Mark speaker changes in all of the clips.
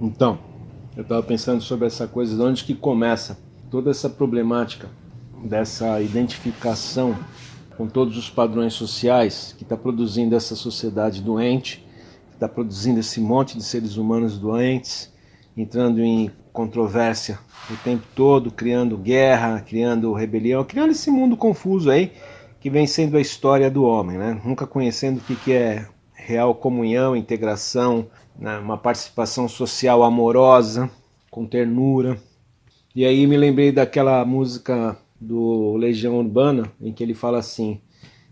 Speaker 1: Então, eu estava pensando sobre essa coisa de onde que começa toda essa problemática dessa identificação com todos os padrões sociais que está produzindo essa sociedade doente, que está produzindo esse monte de seres humanos doentes, entrando em controvérsia o tempo todo, criando guerra, criando rebelião, criando esse mundo confuso aí que vem sendo a história do homem, né? Nunca conhecendo o que, que é real comunhão, integração, né, uma participação social amorosa, com ternura. E aí me lembrei daquela música do Legião Urbana, em que ele fala assim: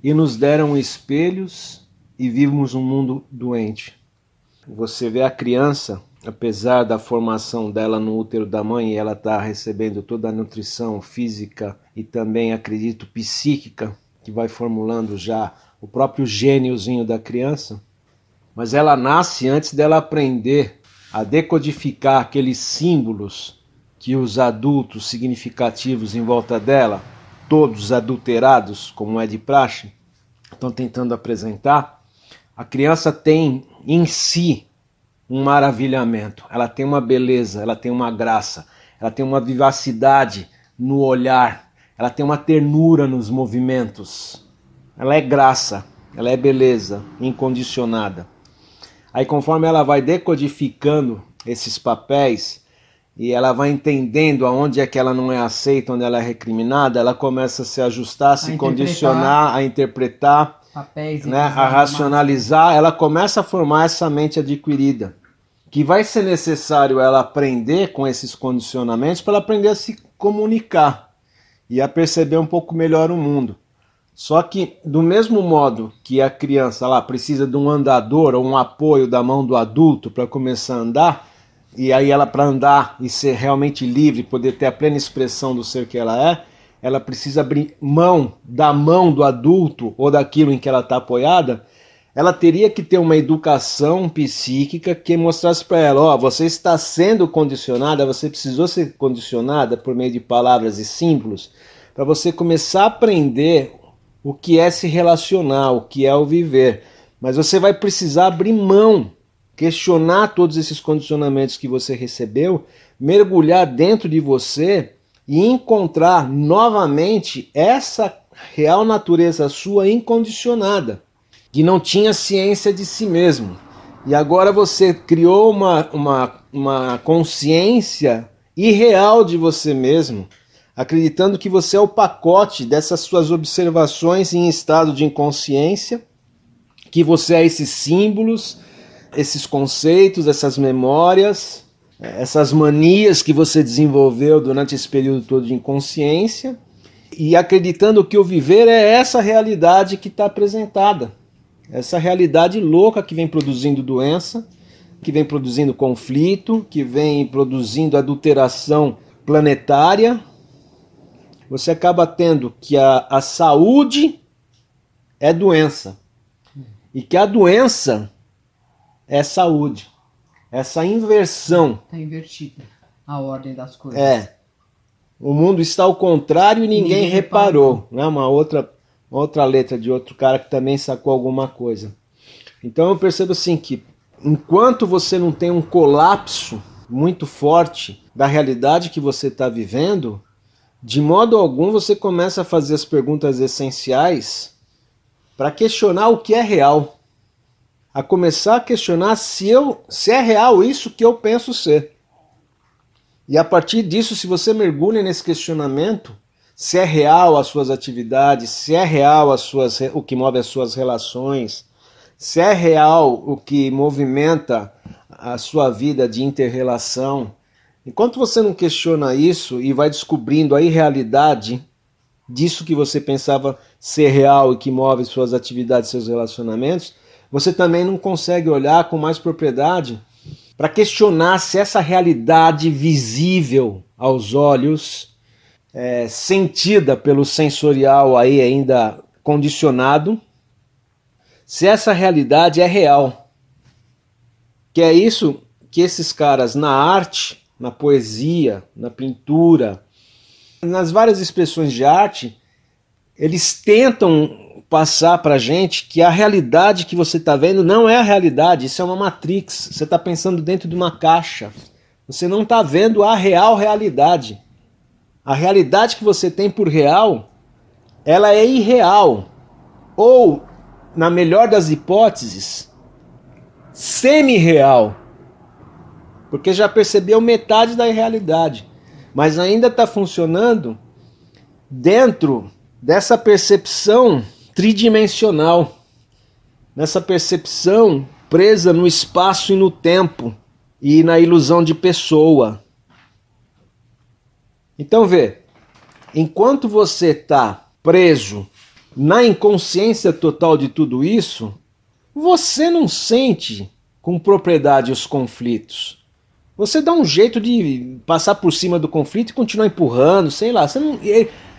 Speaker 1: E nos deram espelhos e vivemos um mundo doente. Você vê a criança, apesar da formação dela no útero da mãe, e ela está recebendo toda a nutrição física e também, acredito, psíquica, que vai formulando já o próprio gêniozinho da criança mas ela nasce antes dela aprender a decodificar aqueles símbolos que os adultos significativos em volta dela, todos adulterados, como é de praxe, estão tentando apresentar. A criança tem em si um maravilhamento, ela tem uma beleza, ela tem uma graça, ela tem uma vivacidade no olhar, ela tem uma ternura nos movimentos. Ela é graça, ela é beleza incondicionada. Aí, conforme ela vai decodificando esses papéis e ela vai entendendo aonde é que ela não é aceita, onde ela é recriminada, ela começa a se ajustar, a se condicionar, a interpretar,
Speaker 2: papéis, né, a
Speaker 1: racionalizar. Ela começa a formar essa mente adquirida, que vai ser necessário ela aprender com esses condicionamentos para ela aprender a se comunicar e a perceber um pouco melhor o mundo. Só que, do mesmo modo que a criança lá precisa de um andador ou um apoio da mão do adulto para começar a andar, e aí ela para andar e ser realmente livre, poder ter a plena expressão do ser que ela é, ela precisa abrir mão da mão do adulto ou daquilo em que ela está apoiada, ela teria que ter uma educação psíquica que mostrasse para ela, ó, oh, você está sendo condicionada, você precisou ser condicionada por meio de palavras e símbolos, para você começar a aprender o que é se relacionar, o que é o viver. Mas você vai precisar abrir mão, questionar todos esses condicionamentos que você recebeu, mergulhar dentro de você e encontrar novamente essa real natureza sua incondicionada, que não tinha ciência de si mesmo. E agora você criou uma, uma, uma consciência irreal de você mesmo acreditando que você é o pacote dessas suas observações em estado de inconsciência, que você é esses símbolos, esses conceitos, essas memórias, é, essas manias que você desenvolveu durante esse período todo de inconsciência, e acreditando que o viver é essa realidade que está apresentada, essa realidade louca que vem produzindo doença, que vem produzindo conflito, que vem produzindo adulteração planetária, você acaba tendo que a, a saúde é doença e que a doença é saúde. Essa inversão.
Speaker 2: Está invertida a ordem das coisas. É.
Speaker 1: O mundo está ao contrário e ninguém, ninguém reparou. reparou. Né? Uma outra, outra letra de outro cara que também sacou alguma coisa. Então eu percebo assim que enquanto você não tem um colapso muito forte da realidade que você está vivendo, de modo algum você começa a fazer as perguntas essenciais para questionar o que é real. A começar a questionar se, eu, se é real isso que eu penso ser. E a partir disso, se você mergulha nesse questionamento, se é real as suas atividades, se é real as suas, o que move as suas relações, se é real o que movimenta a sua vida de interrelação, Enquanto você não questiona isso e vai descobrindo a irrealidade disso que você pensava ser real e que move suas atividades, seus relacionamentos, você também não consegue olhar com mais propriedade para questionar se essa realidade visível aos olhos, é, sentida pelo sensorial aí ainda condicionado, se essa realidade é real. Que é isso que esses caras na arte na poesia, na pintura, nas várias expressões de arte, eles tentam passar para a gente que a realidade que você está vendo não é a realidade, isso é uma matrix. Você está pensando dentro de uma caixa. Você não está vendo a real realidade. A realidade que você tem por real, ela é irreal. Ou, na melhor das hipóteses, semi-real porque já percebeu metade da realidade, mas ainda está funcionando dentro dessa percepção tridimensional, nessa percepção presa no espaço e no tempo e na ilusão de pessoa. Então vê, enquanto você está preso na inconsciência total de tudo isso, você não sente com propriedade os conflitos. Você dá um jeito de passar por cima do conflito e continuar empurrando, sei lá. Você não,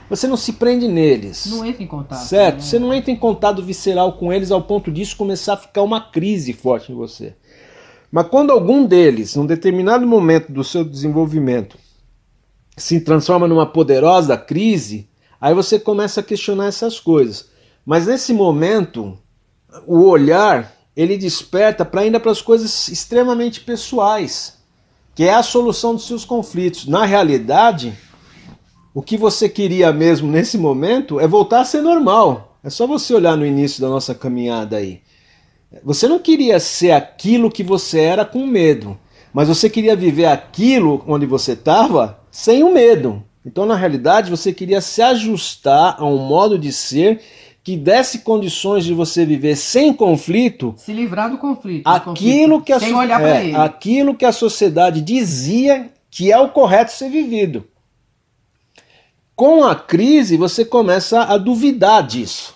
Speaker 1: você não se prende neles. Não
Speaker 2: entra em contato. Certo? Né?
Speaker 1: Você não entra em contato visceral com eles ao ponto disso começar a ficar uma crise forte em você. Mas quando algum deles, num determinado momento do seu desenvolvimento, se transforma numa poderosa crise, aí você começa a questionar essas coisas. Mas nesse momento, o olhar ele desperta para ainda para as coisas extremamente pessoais que é a solução dos seus conflitos. Na realidade, o que você queria mesmo nesse momento é voltar a ser normal. É só você olhar no início da nossa caminhada aí. Você não queria ser aquilo que você era com medo, mas você queria viver aquilo onde você estava sem o medo. Então, na realidade, você queria se ajustar a um modo de ser que desse condições de você viver sem conflito, se livrar do conflito, aquilo conflito, que a sem olhar para é, ele. aquilo que a sociedade dizia que é o correto ser vivido. Com a crise você começa a duvidar disso.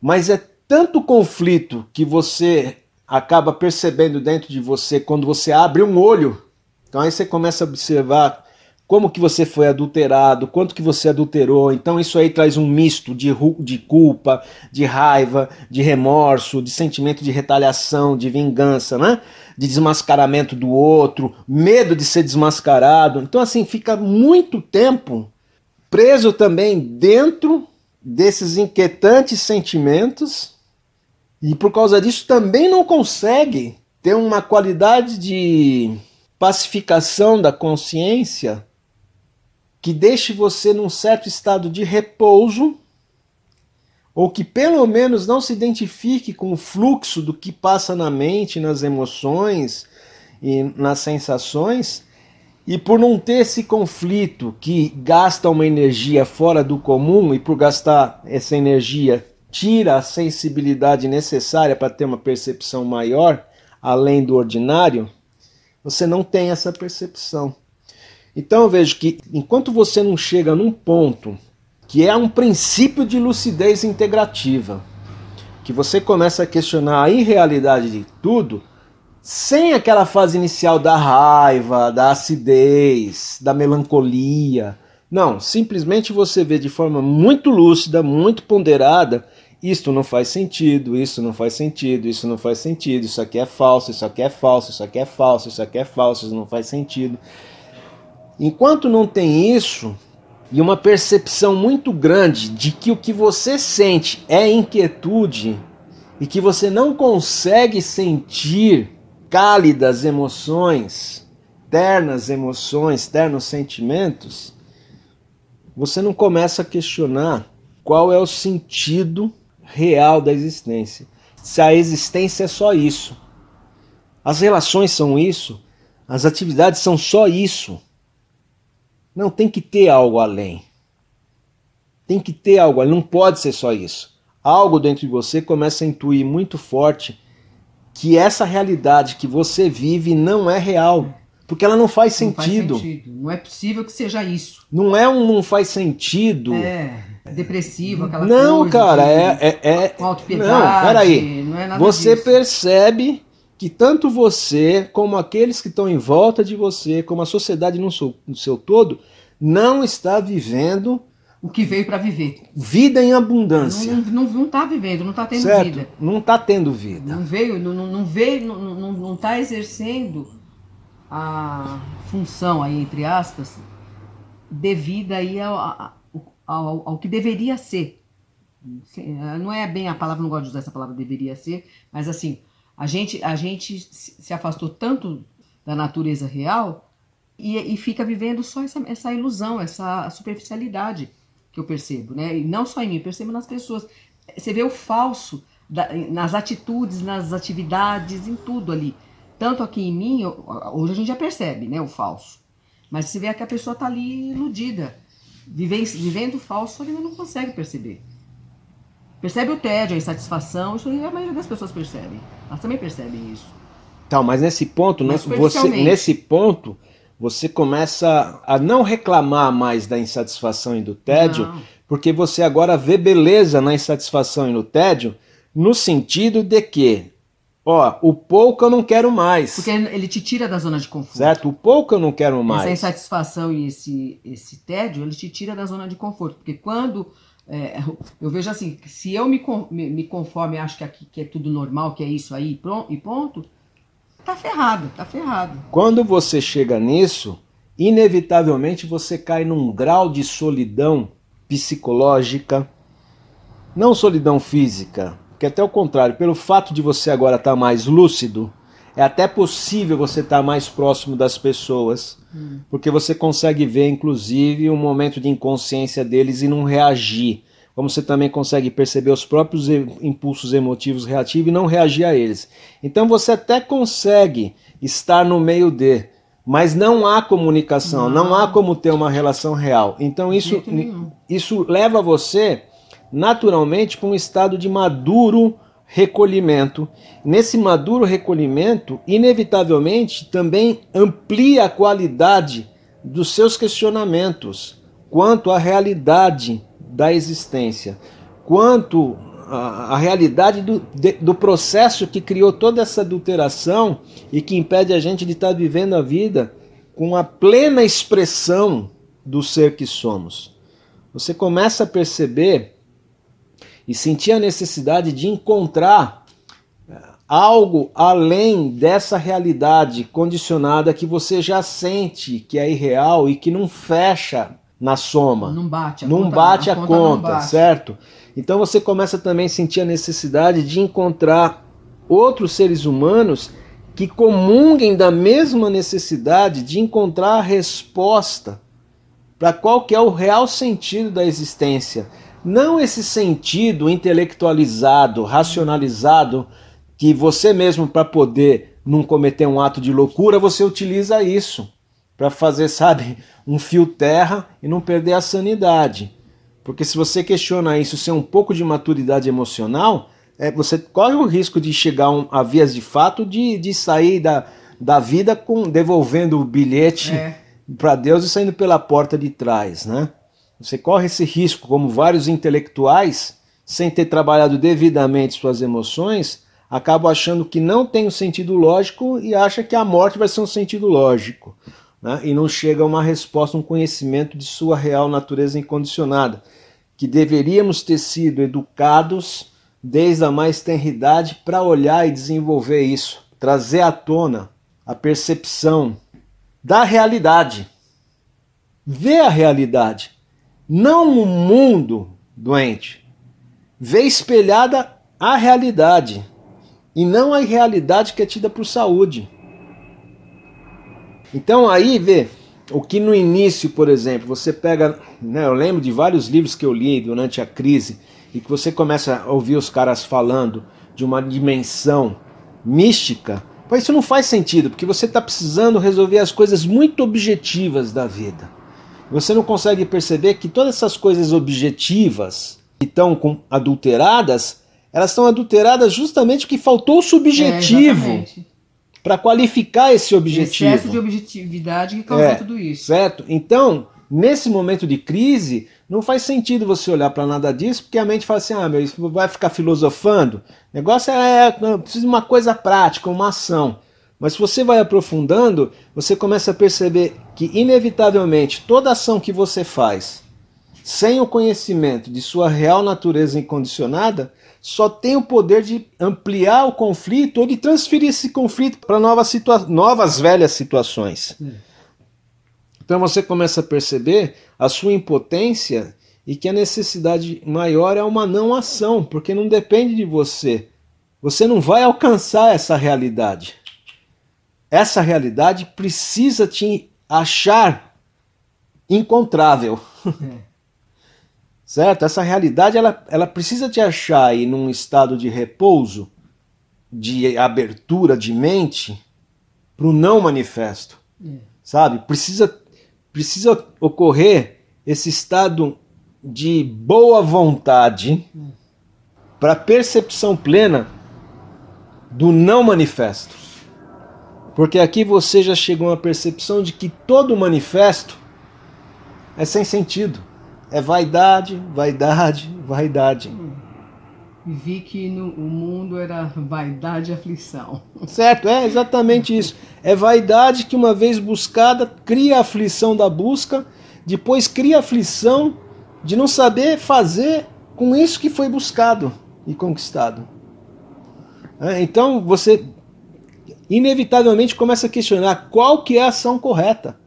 Speaker 1: Mas é tanto conflito que você acaba percebendo dentro de você quando você abre um olho. Então aí você começa a observar como que você foi adulterado, quanto que você adulterou. Então isso aí traz um misto de, de culpa, de raiva, de remorso, de sentimento de retaliação, de vingança, né? De desmascaramento do outro, medo de ser desmascarado. Então assim, fica muito tempo preso também dentro desses inquietantes sentimentos e por causa disso também não consegue ter uma qualidade de pacificação da consciência que deixe você num certo estado de repouso, ou que pelo menos não se identifique com o fluxo do que passa na mente, nas emoções e nas sensações, e por não ter esse conflito que gasta uma energia fora do comum e por gastar essa energia tira a sensibilidade necessária para ter uma percepção maior, além do ordinário, você não tem essa percepção. Então eu vejo que enquanto você não chega num ponto que é um princípio de lucidez integrativa, que você começa a questionar a irrealidade de tudo, sem aquela fase inicial da raiva, da acidez, da melancolia. Não, simplesmente você vê de forma muito lúcida, muito ponderada, isto não faz sentido, isso não faz sentido, isso não faz sentido, isso aqui é falso, isso aqui é falso, isso aqui é falso, isso aqui é falso, isso não faz sentido. Enquanto não tem isso e uma percepção muito grande de que o que você sente é inquietude e que você não consegue sentir cálidas emoções, ternas emoções, ternos sentimentos, você não começa a questionar qual é o sentido real da existência. Se a existência é só isso, as relações são isso, as atividades são só isso. Não, tem que ter algo além. Tem que ter algo além, não pode ser só isso. Algo dentro de você começa a intuir muito forte que essa realidade que você vive não é real. Porque ela não faz não sentido. Faz sentido. Não é
Speaker 2: possível que seja isso.
Speaker 1: Não é um não faz sentido.
Speaker 2: É. Depressivo, aquela não, coisa. Cara, de,
Speaker 1: é, é, não, cara, é. é, não, peraí. Não é nada você disso. percebe que tanto você, como aqueles que estão em volta de você, como a sociedade no seu, no seu todo, não está vivendo o que veio para viver. Vida em abundância.
Speaker 2: Não, não, não tá vivendo, não está tendo certo? vida.
Speaker 1: Não está tendo vida.
Speaker 2: Não veio, não, não veio, não, não, não tá exercendo a função aí, entre aspas, devida aí ao, ao, ao, ao que deveria ser. Não é bem a palavra, não gosto de usar essa palavra deveria ser, mas assim, a gente, a gente se afastou tanto da natureza real e, e fica vivendo só essa, essa ilusão, essa superficialidade que eu percebo, né? E não só em mim, eu percebo nas pessoas. Você vê o falso da, nas atitudes, nas atividades, em tudo ali. Tanto aqui em mim, hoje a gente já percebe, né, o falso. Mas você vê que a pessoa tá ali iludida, vivendo, vivendo falso, a gente não consegue perceber. Percebe o tédio, a insatisfação, isso a maioria das pessoas percebem. Elas também percebem isso.
Speaker 1: Então, mas nesse ponto, né, mas você, nesse ponto, você começa a não reclamar mais da insatisfação e do tédio, não. porque você agora vê beleza na insatisfação e no tédio, no sentido de que, ó, o pouco eu não quero mais. Porque ele te tira da zona de conforto. Certo? O pouco eu não quero mais. Essa
Speaker 2: insatisfação e esse, esse tédio, ele te tira da zona de conforto. Porque quando é, eu vejo assim, se eu me, me, me conforme acho que aqui que é tudo normal, que é isso aí pronto, e ponto, tá ferrado, tá ferrado.
Speaker 1: Quando você chega nisso, inevitavelmente você cai num grau de solidão psicológica, não solidão física, que é até o contrário, pelo fato de você agora estar tá mais lúcido, é até possível você estar tá mais próximo das pessoas. Porque você consegue ver, inclusive, um momento de inconsciência deles e não reagir. Como você também consegue perceber os próprios impulsos emotivos reativos e não reagir a eles. Então você até consegue estar no meio de, mas não há comunicação, não, não há como ter uma relação real. Então isso, isso leva você naturalmente para um estado de maduro recolhimento. Nesse maduro recolhimento, inevitavelmente também amplia a qualidade dos seus questionamentos quanto à realidade da existência, quanto à realidade do, de, do processo que criou toda essa adulteração e que impede a gente de estar vivendo a vida com a plena expressão do ser que somos. Você começa a perceber e sentia a necessidade de encontrar eh, algo além dessa realidade condicionada que você já sente que é irreal e que não fecha na soma. Não bate a não conta. Bate a conta, conta certo? Então você começa também a sentir a necessidade de encontrar outros seres humanos que comunguem da mesma necessidade de encontrar a resposta para qual que é o real sentido da existência não esse sentido intelectualizado, racionalizado, que você mesmo, para poder não cometer um ato de loucura, você utiliza isso para fazer, sabe, um fio terra e não perder a sanidade. Porque se você questiona isso sem um pouco de maturidade emocional, é, você corre o risco de chegar um, a vias de fato de, de sair da, da vida com devolvendo o bilhete é. para Deus e saindo pela porta de trás, né? Você corre esse risco, como vários intelectuais, sem ter trabalhado devidamente suas emoções, acabam achando que não tem um sentido lógico e acha que a morte vai ser um sentido lógico. Né? E não chega a uma resposta, um conhecimento de sua real natureza incondicionada, que deveríamos ter sido educados desde a mais tenridade para olhar e desenvolver isso, trazer à tona a percepção da realidade. Ver a realidade não o um mundo doente. Vê espelhada a realidade e não a realidade que é tida por saúde. Então aí vê o que no início, por exemplo, você pega, né, eu lembro de vários livros que eu li durante a crise e que você começa a ouvir os caras falando de uma dimensão mística, mas isso não faz sentido, porque você está precisando resolver as coisas muito objetivas da vida você não consegue perceber que todas essas coisas objetivas que estão adulteradas, elas estão adulteradas justamente porque faltou o subjetivo é, para qualificar esse objetivo. O excesso de
Speaker 2: objetividade que causou é, tudo
Speaker 1: isso. Certo? Então, nesse momento de crise, não faz sentido você olhar para nada disso, porque a mente fala assim: ah, meu, isso vai ficar filosofando. O negócio é, é precisa de uma coisa prática, uma ação. Mas se você vai aprofundando, você começa a perceber que, inevitavelmente, toda ação que você faz sem o conhecimento de sua real natureza incondicionada só tem o poder de ampliar o conflito ou de transferir esse conflito para novas, situa novas velhas situações. Então você começa a perceber a sua impotência e que a necessidade maior é uma não ação, porque não depende de você. Você não vai alcançar essa realidade. Essa realidade precisa te achar encontrável. É. certo? Essa realidade ela, ela precisa te achar em um estado de repouso, de abertura de mente para o não manifesto, é. sabe? Precisa precisa ocorrer esse estado de boa vontade é. para percepção plena do não manifesto. Porque aqui você já chegou à percepção de que todo manifesto é sem sentido. É vaidade, vaidade, vaidade. Vi
Speaker 2: que no, o mundo era vaidade e aflição.
Speaker 1: Certo, é exatamente isso. É vaidade que, uma vez buscada, cria a aflição da busca, depois cria a aflição de não saber fazer com isso que foi buscado e conquistado. É, então, você inevitavelmente começa a questionar qual que é a ação correta.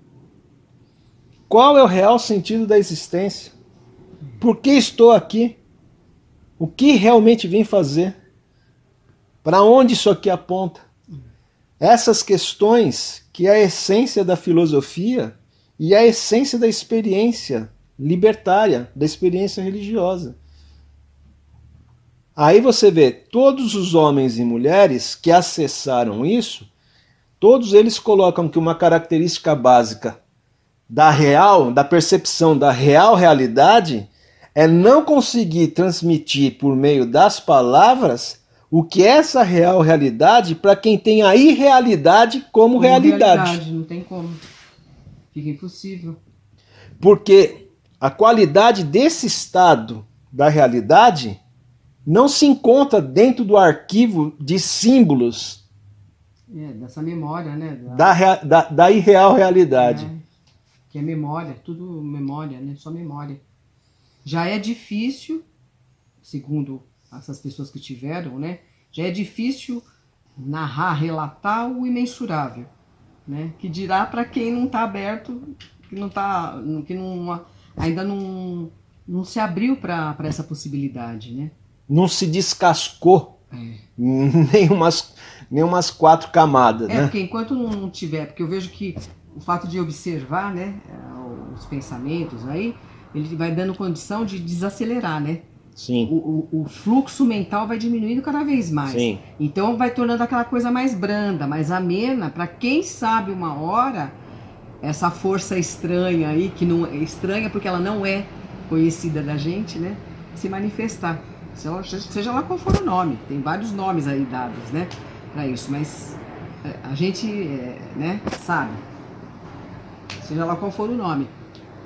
Speaker 1: Qual é o real sentido da existência? Por que estou aqui? O que realmente vim fazer? Para onde isso aqui aponta? Essas questões que é a essência da filosofia e a essência da experiência libertária, da experiência religiosa. Aí você vê todos os homens e mulheres que acessaram isso, todos eles colocam que uma característica básica da real, da percepção da real realidade, é não conseguir transmitir por meio das palavras o que é essa real realidade para quem tem a irrealidade como, como realidade. realidade.
Speaker 2: Não tem como.
Speaker 1: Fica impossível. Porque a qualidade desse estado da realidade não se encontra dentro do arquivo de símbolos.
Speaker 2: É, dessa memória, né?
Speaker 1: Da, da, da, da irreal realidade. É,
Speaker 2: que é memória, tudo memória, né? Só memória. Já é difícil, segundo essas pessoas que tiveram, né? Já é difícil narrar, relatar o imensurável, né? Que dirá para quem não está aberto, que não tá, que não ainda não, não se abriu para essa possibilidade, né?
Speaker 1: não se descascou é. nem, umas, nem umas quatro camadas. É, né? porque
Speaker 2: enquanto não tiver, porque eu vejo que o fato de observar né, é, os pensamentos aí, ele vai dando condição de desacelerar, né? Sim. O, o, o, fluxo mental vai diminuindo cada vez mais. Sim. Então vai tornando aquela coisa mais branda, mais amena, para quem sabe uma hora essa força estranha aí, que não é estranha porque ela não é conhecida da gente, né? Se manifestar seja lá qual for o nome, tem vários nomes aí dados, né, para isso, mas é, a gente, é, né, sabe, seja lá qual for o nome.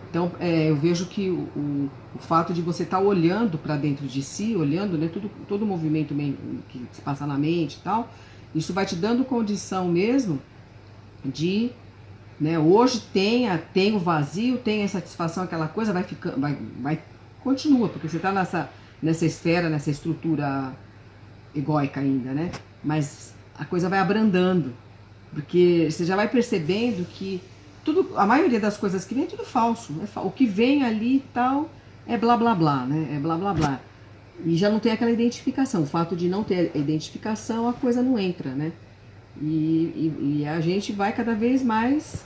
Speaker 2: Então, é, eu vejo que o, o, o, fato de você estar tá olhando para dentro de si, olhando, né, tudo, todo o movimento que se passa na mente e tal, isso vai te dando condição mesmo de né, hoje tenha tem o vazio, tem a insatisfação, aquela coisa, vai ficando, vai, vai continua, porque você está nessa nessa esfera, nessa estrutura egóica ainda, né? Mas a coisa vai abrandando, porque você já vai percebendo que tudo, a maioria das coisas que vem é tudo falso, né? o que vem ali e tal é blá blá blá, né? É blá blá blá. E já não tem aquela identificação. O fato de não ter identificação, a coisa não entra, né? E, e, e a gente vai cada vez mais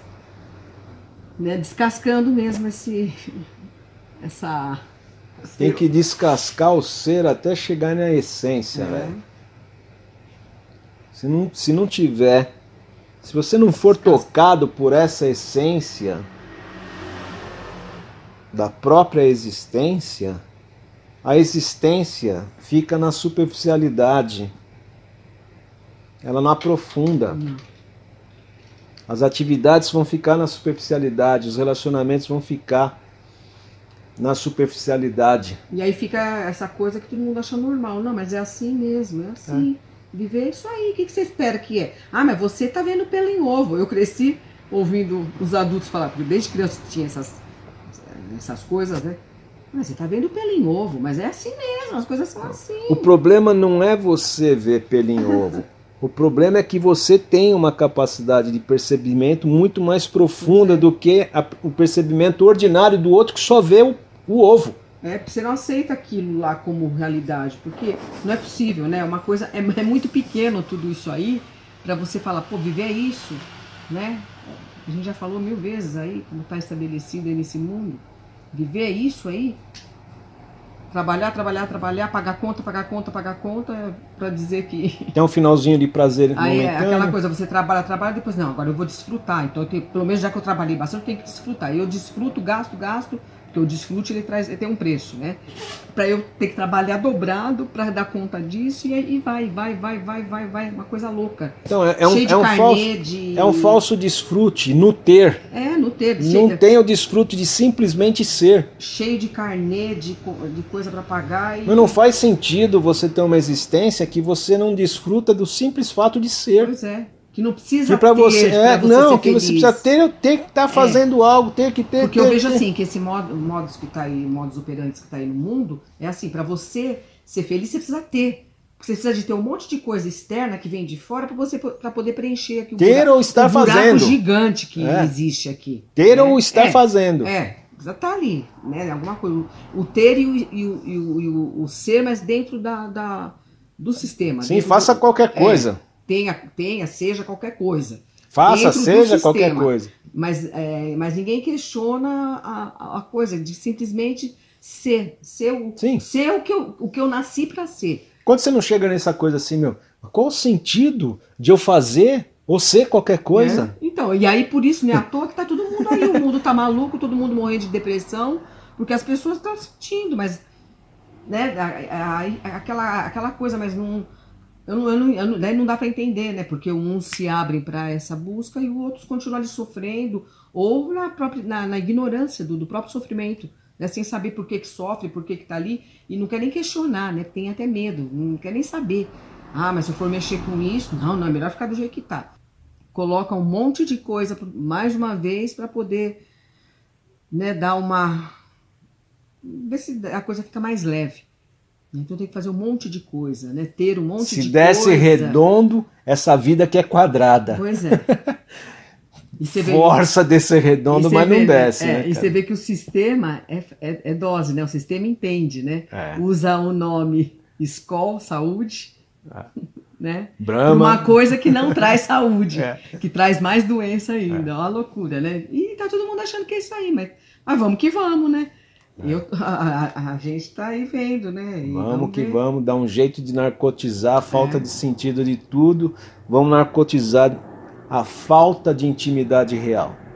Speaker 2: né, descascando mesmo esse, essa tem
Speaker 1: que descascar o ser até chegar na essência, uhum. velho. Se não, se não tiver, se você não for tocado por essa essência da própria existência, a existência fica na superficialidade. Ela não aprofunda. Hum. As atividades vão ficar na superficialidade, os relacionamentos vão ficar na superficialidade.
Speaker 2: E aí fica essa coisa que todo mundo acha normal. Não, mas é assim mesmo, é, é. assim. É. Viver isso aí. O que, você espera que é? Ah, mas você tá vendo pelo em ovo. Eu cresci ouvindo os adultos falar, porque desde criança tinha essas, essas coisas, né? Mas você tá vendo pelo em ovo, mas é assim mesmo, as coisas são assim. O
Speaker 1: problema não é você ver pelo em ovo. O problema é que você tem uma capacidade de percebimento muito mais profunda é. do que a, o percebimento ordinário do outro que só vê o o ovo.
Speaker 2: É, porque você não aceita aquilo lá como realidade, porque não é possível, né? Uma coisa é, é muito pequeno tudo isso aí para você falar, pô, viver é isso, né? A gente já falou mil vezes aí como está estabelecido aí nesse mundo. Viver é isso aí. Trabalhar, trabalhar, trabalhar, pagar conta, pagar conta, pagar conta, é para dizer que.
Speaker 1: Tem um finalzinho de prazer Aí momentâneo. é aquela
Speaker 2: coisa, você trabalha, trabalha, depois, não, agora eu vou desfrutar. Então, eu tenho, pelo menos já que eu trabalhei bastante, eu tenho que desfrutar. Eu desfruto, gasto, gasto, porque o desfrute ele traz, ele tem um preço, né? Para eu ter que trabalhar dobrado para dar conta disso e aí vai, vai, vai, vai, vai, vai, uma coisa louca. Então é, é um, é um falso, de... é um falso
Speaker 1: desfrute no ter.
Speaker 2: É no ter. Não de... tem
Speaker 1: o desfrute de simplesmente ser.
Speaker 2: Cheio de carnê, de, de coisa para pagar. E... Mas não
Speaker 1: faz sentido você ter uma existência que você não desfruta do simples fato de ser. Pois é que não precisa que pra ter, você, é, pra você não que feliz. você precisa ter ter que estar tá é. fazendo é. algo tem que ter porque ter, eu vejo ter. assim
Speaker 2: que esse modo modos que está aí modos operantes que está aí no mundo é assim para você ser feliz você precisa ter você precisa de ter um monte de coisa externa que vem de fora para você para poder preencher aqui o ter buraco, ou estar o fazendo
Speaker 1: gigante que é. existe aqui ter né? ou estar é. fazendo é
Speaker 2: precisa estar tá ali né é alguma coisa o ter e o, e o, e o, e o, ser mas dentro da, da do sistema sim faça do, qualquer coisa tenha, tenha seja qualquer coisa. Faça, seja qualquer coisa. Mas, é, mas ninguém questiona a, a coisa de simplesmente ser, ser, o, Sim. ser o, que eu, o que eu nasci para ser.
Speaker 1: Quando você não chega nessa coisa assim, meu, qual o sentido de eu fazer ou ser qualquer coisa?
Speaker 2: É. Então, e aí por isso, né, à toa que tá todo mundo aí, o mundo tá maluco, todo mundo morrendo de depressão, porque as pessoas estão sentindo, mas né, a, a, a, aquela, aquela coisa, mas não eu não, eu não, eu não, daí não dá para entender, né? Porque uns se abrem para essa busca e os outros continuam ali sofrendo, ou na, própria, na, na ignorância do, do, próprio sofrimento, né? sem saber por que, que sofre, por que está ali, e não quer nem questionar, né? Tem até medo, não quer nem saber. Ah, mas se eu for mexer com isso, não, não, é melhor ficar do jeito que está. Coloca um monte de coisa mais uma vez para poder né, dar uma. ver se a coisa fica mais leve. Né? Então tem que fazer um monte de coisa, né? Ter um monte Se de coisa. Se desse redondo,
Speaker 1: essa vida que é quadrada. Pois é. Força vê, desse redondo, mas vê, não desce. É, né, e você
Speaker 2: vê que o sistema é, é, é, dose, né? O sistema entende, né? É. Usa o nome escol, saúde, ah. né? Brahma. Uma coisa que não traz saúde, é. que traz mais doença ainda. É. Ó, a loucura, né? E tá todo mundo achando que é isso aí, mas, mas vamos que vamos, né? E eu, a, a, gente está aí vendo, né? E vamos, vamos que
Speaker 1: vamos, dar um jeito de narcotizar a falta é. de sentido de tudo. Vamos narcotizar a falta de intimidade real.